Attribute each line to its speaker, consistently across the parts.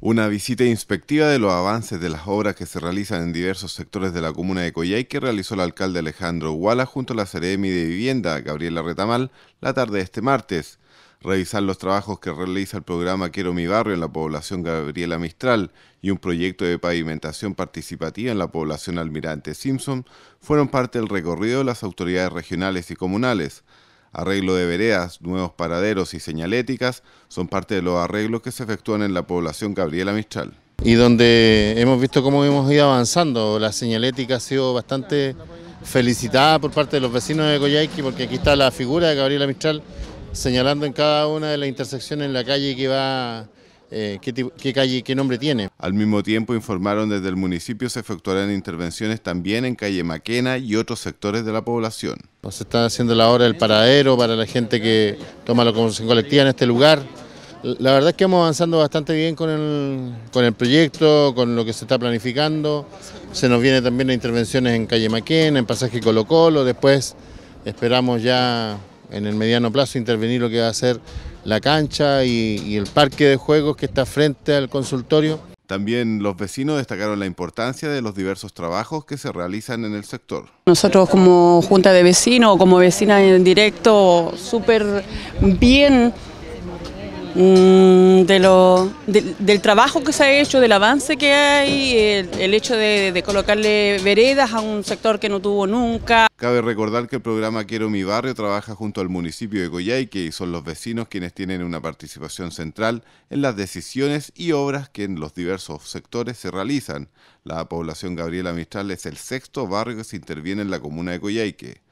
Speaker 1: Una visita inspectiva de los avances de las obras que se realizan en diversos sectores de la comuna de Coyay que realizó el alcalde Alejandro Guala junto a la Seremi de Vivienda, Gabriela Retamal, la tarde de este martes. Revisar los trabajos que realiza el programa Quiero mi barrio en la población Gabriela Mistral y un proyecto de pavimentación participativa en la población Almirante Simpson fueron parte del recorrido de las autoridades regionales y comunales arreglo de veredas, nuevos paraderos y señaléticas son parte de los arreglos que se efectúan en la población Gabriela Mistral. Y donde hemos visto cómo hemos ido avanzando, la señalética ha
Speaker 2: sido bastante felicitada por parte de los vecinos de Coyhaique porque aquí está la figura de Gabriela Mistral señalando en cada una de las intersecciones en la calle que va eh, qué,
Speaker 1: calle, qué nombre tiene. Al mismo tiempo informaron desde el municipio se efectuarán intervenciones también en calle Maquena y otros sectores de la población. Pues se está haciendo la hora del paradero para la
Speaker 2: gente que toma la conducción colectiva en este lugar. La verdad es que hemos avanzando bastante bien con el, con el proyecto, con lo que se está planificando. Se nos vienen también las intervenciones en calle Maquena, en pasaje Colo Colo, después esperamos ya en el mediano plazo intervenir lo que va a ser la cancha y, el parque de juegos que está frente
Speaker 1: al consultorio. También los vecinos destacaron la importancia de los diversos trabajos que se realizan en el sector.
Speaker 3: Nosotros como junta de vecinos como vecina en directo, súper bien Mm, de del trabajo que se ha hecho, del avance que hay, el, hecho de, colocarle veredas a un sector que no tuvo nunca.
Speaker 1: Cabe recordar que el programa Quiero mi barrio trabaja junto al municipio de Coyhaique y son los vecinos quienes tienen una participación central en las decisiones y obras que en los diversos sectores se realizan. La población Gabriela Mistral es el sexto barrio que se interviene en la comuna de Coyhaique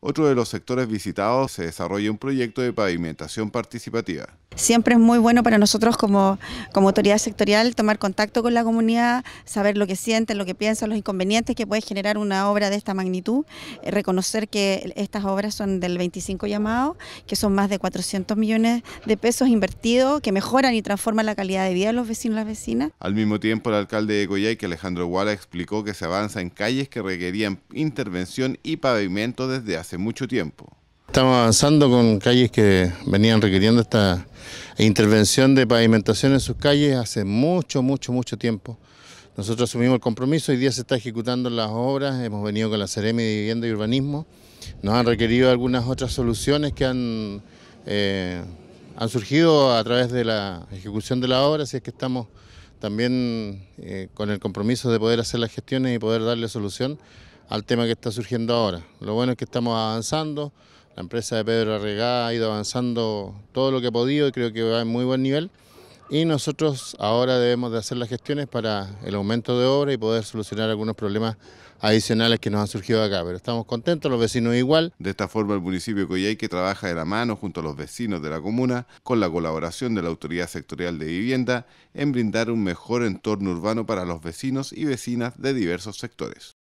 Speaker 1: otro de los sectores visitados, se desarrolla un proyecto de pavimentación participativa.
Speaker 4: Siempre es muy bueno para nosotros como, como autoridad sectorial tomar contacto con la comunidad, saber lo que sienten, lo que piensan, los inconvenientes que puede generar una obra de esta magnitud, eh, reconocer que estas obras son del 25 llamado, que son más de 400 millones de pesos invertidos, que mejoran y transforman la calidad de vida de los vecinos y las vecinas.
Speaker 1: Al mismo tiempo, el alcalde de que Alejandro Guara, explicó que se avanza en calles que requerían intervención y pavimento desde hace hace mucho tiempo.
Speaker 2: Estamos avanzando con calles que venían requiriendo esta intervención de pavimentación en sus calles hace mucho, mucho, mucho tiempo. Nosotros asumimos el compromiso, hoy día se está ejecutando las obras, hemos venido con la Seremi de Vivienda y Urbanismo, nos han requerido algunas otras soluciones que han, eh, han surgido a través de la ejecución de la obra, así es que estamos también eh, con el compromiso de poder hacer las gestiones y poder darle solución al tema que está surgiendo ahora. Lo bueno es que estamos avanzando, la empresa de Pedro Arregá ha ido avanzando todo lo que ha podido y creo que va en muy buen nivel. Y nosotros ahora debemos de hacer las gestiones para el aumento de obra y poder solucionar algunos problemas adicionales
Speaker 1: que nos han surgido acá. Pero estamos contentos, los vecinos igual. De esta forma el municipio de Coyhaique trabaja de la mano junto a los vecinos de la comuna con la colaboración de la Autoridad Sectorial de Vivienda en brindar un mejor entorno urbano para los vecinos y vecinas de diversos sectores.